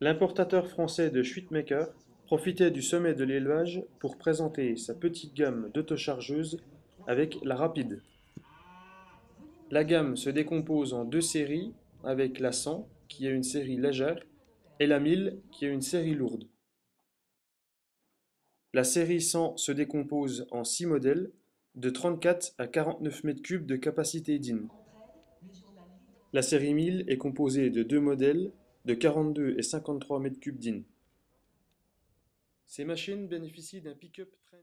L'importateur français de Schüttmaker profitait du sommet de l'élevage pour présenter sa petite gamme d'autochargeuses avec la rapide. La gamme se décompose en deux séries avec la 100 qui est une série légère et la 1000 qui est une série lourde. La série 100 se décompose en six modèles de 34 à 49 mètres cubes de capacité DIN. La série 1000 est composée de deux modèles de 42 et 53 mètres cubes d'in. Ces machines bénéficient d'un pick-up train.